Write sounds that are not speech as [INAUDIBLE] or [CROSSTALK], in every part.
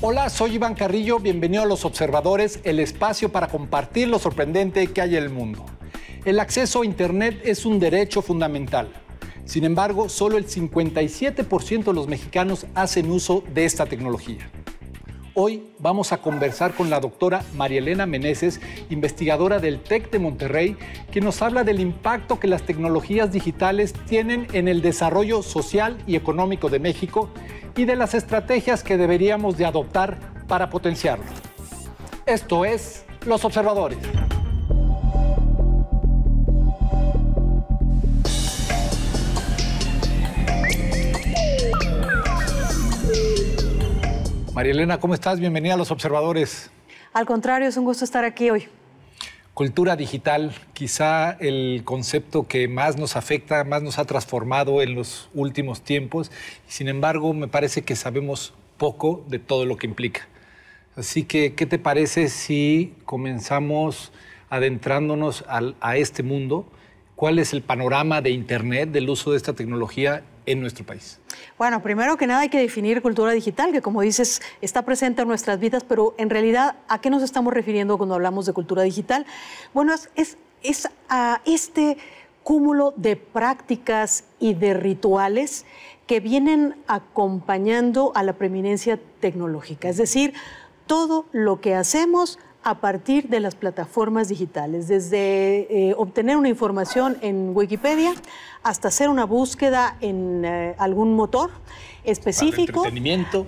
Hola, soy Iván Carrillo, bienvenido a Los Observadores, el espacio para compartir lo sorprendente que hay en el mundo. El acceso a Internet es un derecho fundamental. Sin embargo, solo el 57% de los mexicanos hacen uso de esta tecnología. Hoy vamos a conversar con la doctora Marielena Elena Meneses, investigadora del TEC de Monterrey, que nos habla del impacto que las tecnologías digitales tienen en el desarrollo social y económico de México y de las estrategias que deberíamos de adoptar para potenciarlo. Esto es Los Observadores. María Elena, ¿cómo estás? Bienvenida a los observadores. Al contrario, es un gusto estar aquí hoy. Cultura digital, quizá el concepto que más nos afecta, más nos ha transformado en los últimos tiempos. Sin embargo, me parece que sabemos poco de todo lo que implica. Así que, ¿qué te parece si comenzamos adentrándonos a este mundo? ¿Cuál es el panorama de Internet, del uso de esta tecnología en nuestro país? Bueno, primero que nada hay que definir cultura digital, que como dices está presente en nuestras vidas, pero en realidad ¿a qué nos estamos refiriendo cuando hablamos de cultura digital? Bueno, es, es, a este cúmulo de prácticas y de rituales que vienen acompañando a la preeminencia tecnológica, es decir, todo lo que hacemos a partir de las plataformas digitales, desde eh, obtener una información en Wikipedia hasta hacer una búsqueda en eh, algún motor específico,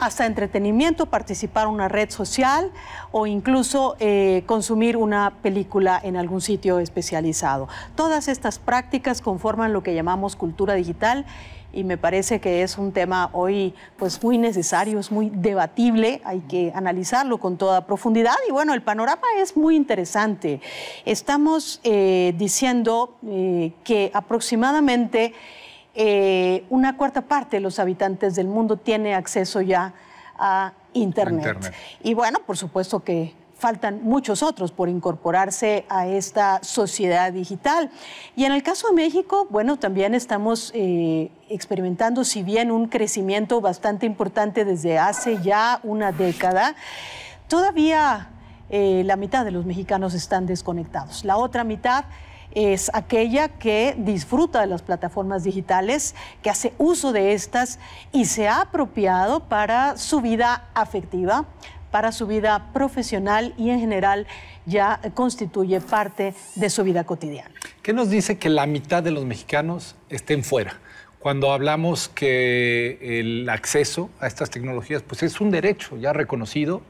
hasta entretenimiento, participar en una red social o incluso eh, consumir una película en algún sitio especializado. Todas estas prácticas conforman lo que llamamos cultura digital y me parece que es un tema hoy pues muy necesario, es muy debatible, hay que analizarlo con toda profundidad y bueno, el panorama es muy interesante. Estamos eh, diciendo eh, que aproximadamente eh, una cuarta parte de los habitantes del mundo tiene acceso ya a Internet. Y bueno, por supuesto que faltan muchos otros por incorporarse a esta sociedad digital. Y en el caso de México, bueno, también estamos eh, experimentando, si bien un crecimiento bastante importante desde hace ya una década, todavía eh, la mitad de los mexicanos están desconectados. La otra mitad es aquella que disfruta de las plataformas digitales, que hace uso de estas y se ha apropiado para su vida afectiva, para su vida profesional y en general ya constituye parte de su vida cotidiana. ¿Qué nos dice que la mitad de los mexicanos estén fuera? Cuando hablamos que el acceso a estas tecnologías, pues es un derecho ya reconocido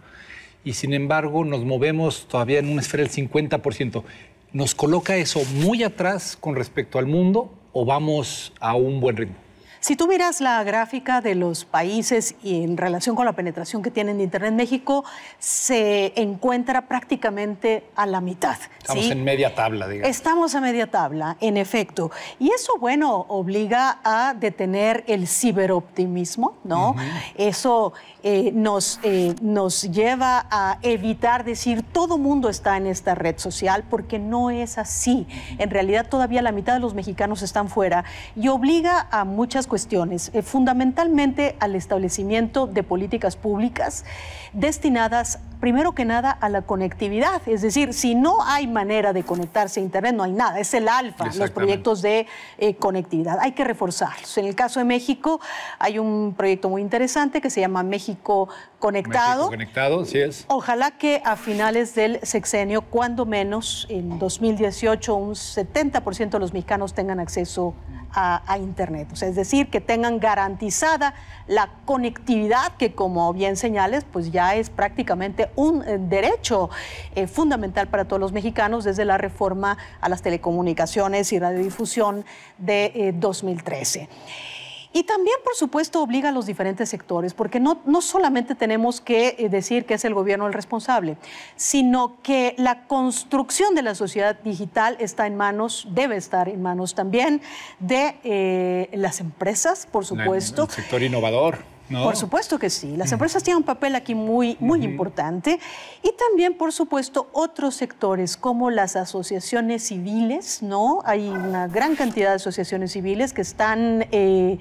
y sin embargo nos movemos todavía en una esfera del 50%. ¿Nos coloca eso muy atrás con respecto al mundo o vamos a un buen ritmo? Si tú miras la gráfica de los países y en relación con la penetración que tienen de Internet, México se encuentra prácticamente a la mitad. Estamos en media tabla, digamos. Estamos a media tabla, en efecto. Y eso, bueno, obliga a detener el ciberoptimismo, ¿no? Eso eh, nos, eh, nos lleva a evitar decir todo mundo está en esta red social, porque no es así. En realidad, todavía la mitad de los mexicanos están fuera y obliga a muchas cuestiones, eh, fundamentalmente al establecimiento de políticas públicas destinadas primero que nada a la conectividad. Es decir, si no hay manera de conectarse a Internet, no hay nada. Es el alfa, los proyectos de eh, conectividad. Hay que reforzarlos. En el caso de México, hay un proyecto muy interesante que se llama México Conectado. México Conectado, sí es. Ojalá que a finales del sexenio, cuando menos, en 2018, un 70% de los mexicanos tengan acceso a, Internet. O sea, es decir, que tengan garantizada la conectividad que, como bien señales, pues ya es prácticamente un eh, derecho eh, fundamental para todos los mexicanos desde la reforma a las telecomunicaciones y radiodifusión de 2013. Eh, y también, por supuesto, obliga a los diferentes sectores, porque no, no solamente tenemos que decir que es el gobierno el responsable, sino que la construcción de la sociedad digital está en manos, debe estar en manos también de las empresas, por supuesto. el sector innovador. Por supuesto que sí. Las empresas tienen un papel aquí muy, muy importante. Y también, por supuesto, otros sectores como las asociaciones civiles, ¿no? Hay una gran cantidad de asociaciones civiles que están eh,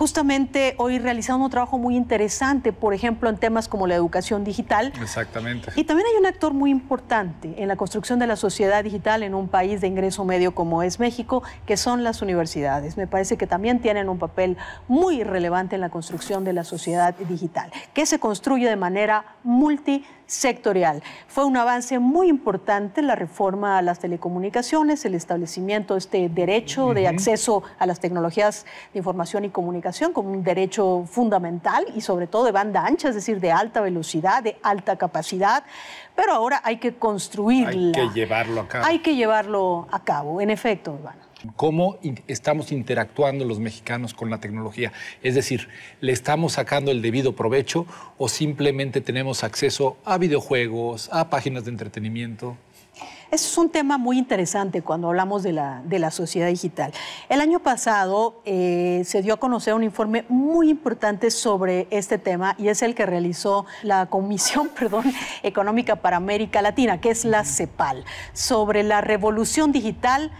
Justamente hoy realizamos un trabajo muy interesante, por ejemplo, en temas como la educación digital. Exactamente. Y también hay un actor muy importante en la construcción de la sociedad digital en un país de ingreso medio como es México, que son las universidades. Me parece que también tienen un papel muy relevante en la construcción de la sociedad digital, que se construye de manera multidisciplinaria sectorial. Fue un avance muy importante la reforma a las telecomunicaciones, el establecimiento de este derecho de acceso a las tecnologías de información y comunicación como un derecho fundamental y sobre todo de banda ancha, es decir, de alta velocidad, de alta capacidad pero ahora hay que construirla. Hay que llevarlo a cabo. Hay que llevarlo a cabo, en efecto, Ivana. ¿Cómo estamos interactuando los mexicanos con la tecnología? Es decir, ¿le estamos sacando el debido provecho o simplemente tenemos acceso a videojuegos, a páginas de entretenimiento? es un tema muy interesante cuando hablamos de la, de la sociedad digital. El año pasado eh, se dio a conocer un informe muy importante sobre este tema y es el que realizó la Comisión [LAUGHS] Económica para América Latina, que es la CEPAL, sobre la revolución digital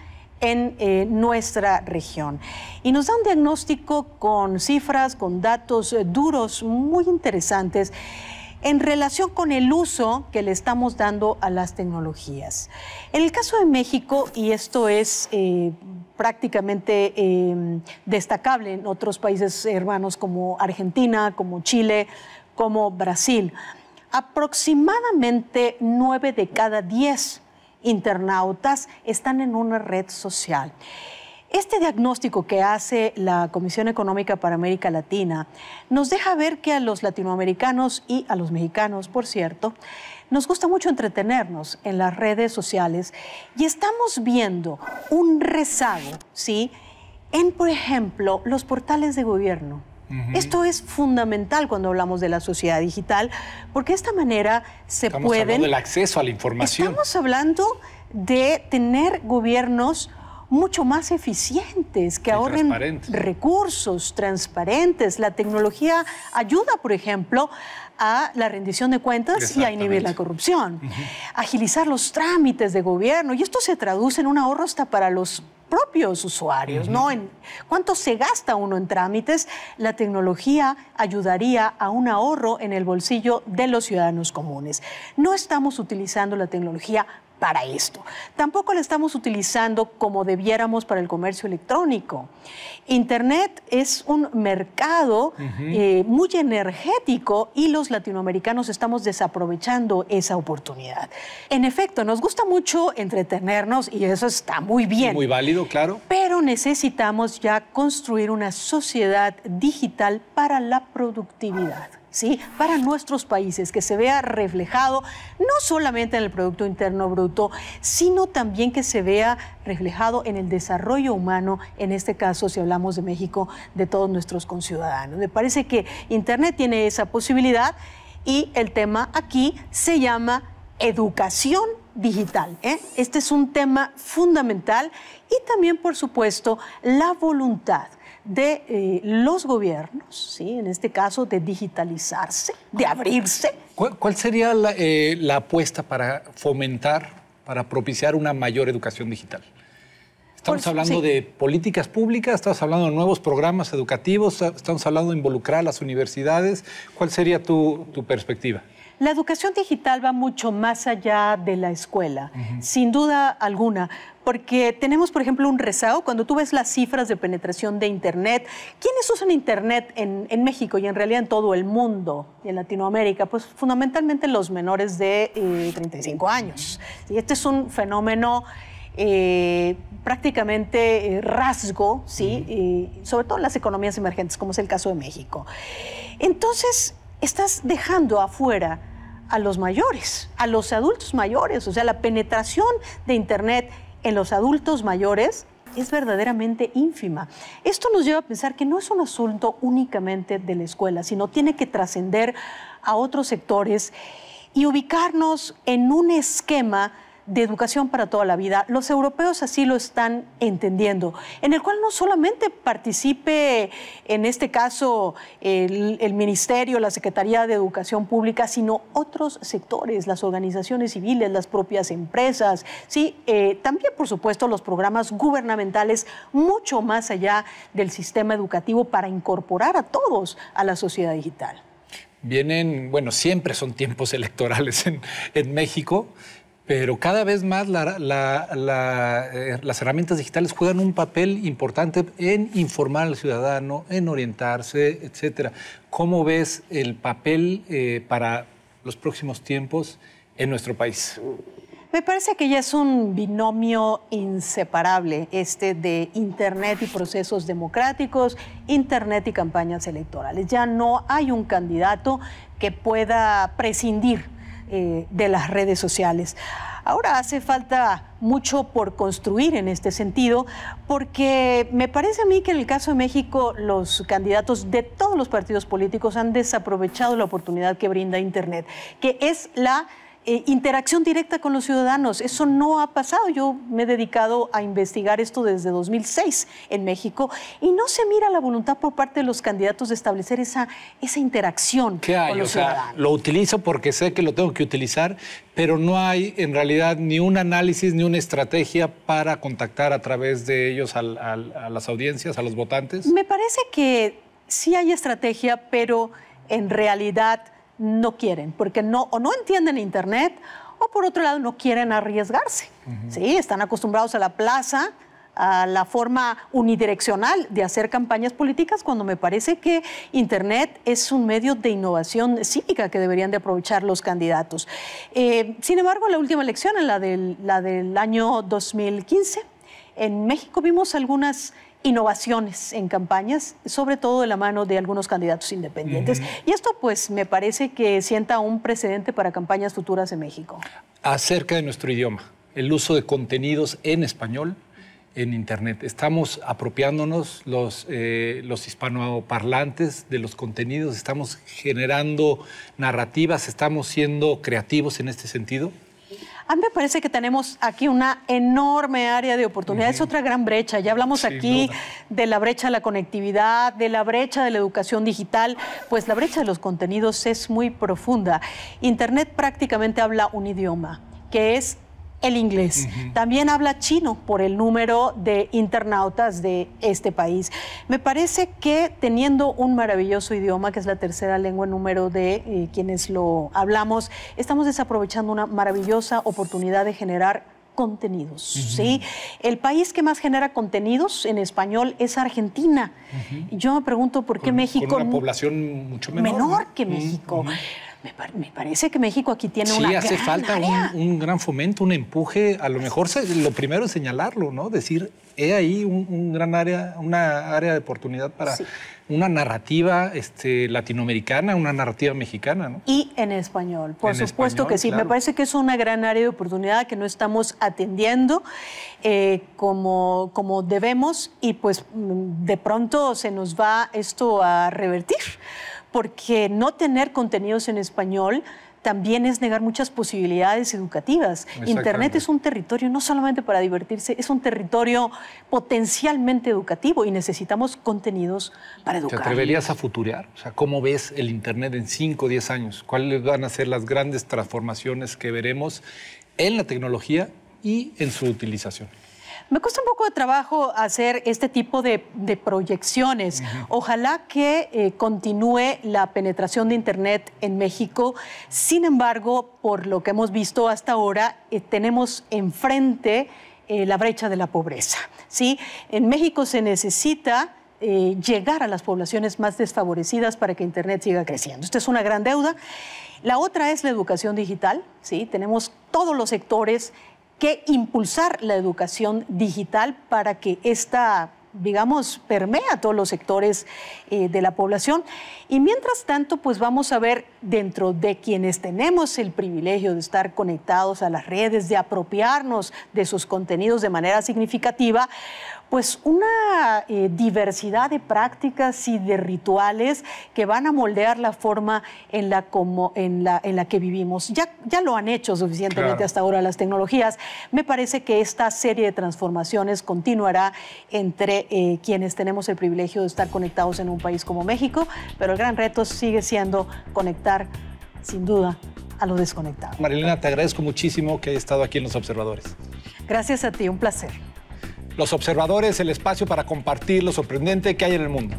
en eh, nuestra región. Y nos da un diagnóstico con cifras, con datos eh, duros muy interesantes en relación con el uso que le estamos dando a las tecnologías. En el caso de México, y esto es eh, prácticamente eh, destacable en otros países hermanos como Argentina, como Chile, como Brasil, aproximadamente 9 de cada 10 internautas están en una red social. Este diagnóstico que hace la Comisión Económica para América Latina nos deja ver que a los latinoamericanos y a los mexicanos, por cierto, nos gusta mucho entretenernos en las redes sociales y estamos viendo un rezago, ¿sí? En, por ejemplo, los portales de gobierno. Esto es fundamental cuando hablamos de la sociedad digital, porque de esta manera se puede. pueden... Estamos hablando del acceso a la información. Estamos hablando de tener gobiernos mucho más eficientes, que ahorren recursos transparentes. La tecnología ayuda, por ejemplo, a la rendición de cuentas y a inhibir la corrupción, agilizar los trámites de gobierno. Y esto se traduce en un ahorro hasta para los propios usuarios, ¿no? En cuánto se gasta uno en trámites, la tecnología ayudaría a un ahorro en el bolsillo de los ciudadanos comunes. No estamos utilizando la tecnología para esto. Tampoco la estamos utilizando como debiéramos para el comercio electrónico. Internet es un mercado eh, muy energético y los latinoamericanos estamos desaprovechando esa oportunidad. En efecto, nos gusta mucho entretenernos y eso está muy bien. Muy válido, claro. Pero necesitamos ya construir una sociedad digital para la productividad para nuestros países, que se vea reflejado no solamente en el Producto Interno Bruto, sino también que se vea reflejado en el desarrollo humano, en este caso, si hablamos de México, de todos nuestros conciudadanos. Me parece que Internet tiene esa posibilidad y el tema aquí se llama educación digital. ¿eh? Este es un tema fundamental y también, por supuesto, la voluntad de eh, los gobiernos, ¿sí? en este caso de digitalizarse, de abrirse. ¿Cuál, sería eh, la, apuesta para fomentar, para propiciar una mayor educación digital? Estamos hablando de políticas públicas, estamos hablando de nuevos programas educativos, estamos hablando de involucrar a las universidades. ¿Cuál sería tu perspectiva? La educación digital va mucho más allá de la escuela, sin duda alguna. Porque tenemos, por ejemplo, un rezago Cuando tú ves las cifras de penetración de Internet, ¿quiénes usan Internet en, México y en realidad en todo el mundo y en Latinoamérica? Pues fundamentalmente los menores de 35 eh, años. Y este es un fenómeno eh, prácticamente eh, rasgo, ¿sí? sobre todo en las economías emergentes, como es el caso de México. Entonces, estás dejando afuera a los mayores, a los adultos mayores. O sea, la penetración de Internet en los adultos mayores es verdaderamente ínfima. Esto nos lleva a pensar que no es un asunto únicamente de la escuela, sino tiene que trascender a otros sectores y ubicarnos en un esquema de educación para toda la vida. Los europeos así lo están entendiendo, en el cual no solamente participe, en este caso, el, Ministerio, la Secretaría de Educación Pública, sino otros sectores, las organizaciones civiles, las propias empresas, ¿sí? Eh, también, por supuesto, los programas gubernamentales, mucho más allá del sistema educativo para incorporar a todos a la sociedad digital. Vienen, bueno, siempre son tiempos electorales en, en México pero cada vez más eh, las herramientas digitales juegan un papel importante en informar al ciudadano, en orientarse, etcétera. ¿Cómo ves el papel eh, para los próximos tiempos en nuestro país? Me parece que ya es un binomio inseparable este de Internet y procesos democráticos, Internet y campañas electorales. Ya no hay un candidato que pueda prescindir eh, de las redes sociales. Ahora hace falta mucho por construir en este sentido, porque me parece a mí que en el caso de México los candidatos de todos los partidos políticos han desaprovechado la oportunidad que brinda Internet, que es la eh, interacción directa con los ciudadanos. Eso no ha pasado. Yo me he dedicado a investigar esto desde 2006 en México y no se mira la voluntad por parte de los candidatos de establecer esa, esa interacción con los o sea, ciudadanos. Lo utilizo porque sé que lo tengo que utilizar, pero no hay en realidad ni un análisis ni una estrategia para contactar a través de ellos a las audiencias, a los votantes. Me parece que sí hay estrategia, pero en realidad no quieren, porque no, o no entienden Internet o por otro lado no quieren arriesgarse. ¿sí? Están acostumbrados a la plaza, a la forma unidireccional de hacer campañas políticas, cuando me parece que Internet es un medio de innovación cívica que deberían de aprovechar los candidatos. Eh, sin embargo, en la última elección, en la del, la del año 2015, en México vimos algunas innovaciones en campañas, sobre todo de la mano de algunos candidatos independientes. Y esto pues me parece que sienta un precedente para campañas futuras en México. Acerca de nuestro idioma, el uso de contenidos en español en Internet. Estamos apropiándonos los, eh, los hispanoparlantes de los contenidos, estamos generando narrativas, estamos siendo creativos en este sentido. A mí me parece que tenemos aquí una enorme área de oportunidad, es otra gran brecha. Ya hablamos aquí de la brecha de la conectividad, de la brecha de la educación digital, pues la brecha de los contenidos es muy profunda. Internet prácticamente habla un idioma, que es el inglés. También habla chino por el número de internautas de este país. Me parece que teniendo un maravilloso idioma, que es la tercera lengua número de eh, quienes lo hablamos, estamos desaprovechando una maravillosa oportunidad de generar contenidos. El país que más genera contenidos en español es Argentina. Yo me pregunto por qué México. Con una población mucho menor. que México me, parece que México aquí tiene sí, una hace falta Un, un, gran fomento, un empuje. A lo mejor lo primero es señalarlo, ¿no? Decir, he ahí un, gran área, una área de oportunidad para una narrativa este, latinoamericana, una narrativa mexicana, ¿no? Y en español, por supuesto que sí. Me parece que es una gran área de oportunidad que no estamos atendiendo eh, como, como debemos y pues mm, de pronto se nos va esto a revertir porque no tener contenidos en español también es negar muchas posibilidades educativas. Internet es un territorio no solamente para divertirse, es un territorio potencialmente educativo y necesitamos contenidos para educar. ¿Te atreverías a futurear? O sea, ¿cómo ves el Internet en 5 o 10 años? ¿Cuáles van a ser las grandes transformaciones que veremos en la tecnología y en su utilización? Me cuesta un poco de trabajo hacer este tipo de, proyecciones. Ojalá que eh, continúe la penetración de Internet en México. Sin embargo, por lo que hemos visto hasta ahora, eh, tenemos enfrente eh, la brecha de la pobreza. ¿sí? En México se necesita... llegar a las poblaciones más desfavorecidas para que Internet siga creciendo. Esta es una gran deuda. La otra es la educación digital. ¿sí? Tenemos todos los sectores que impulsar la educación digital para que esta digamos, permea todos los sectores eh, de la población. Y mientras tanto, pues vamos a ver dentro de quienes tenemos el privilegio de estar conectados a las redes, de apropiarnos de sus contenidos de manera significativa, pues una eh, diversidad de prácticas y de rituales que van a moldear la forma en la, en la, que vivimos. Ya, ya lo han hecho suficientemente hasta ahora las tecnologías. Me parece que esta serie de transformaciones continuará entre eh, quienes tenemos el privilegio de estar conectados en un país como México, pero el gran reto sigue siendo conectar, sin duda, a lo desconectado. Marilena, te agradezco muchísimo que hayas estado aquí en Los Observadores. Gracias a ti, un placer los observadores el espacio para compartir lo sorprendente que hay en el mundo.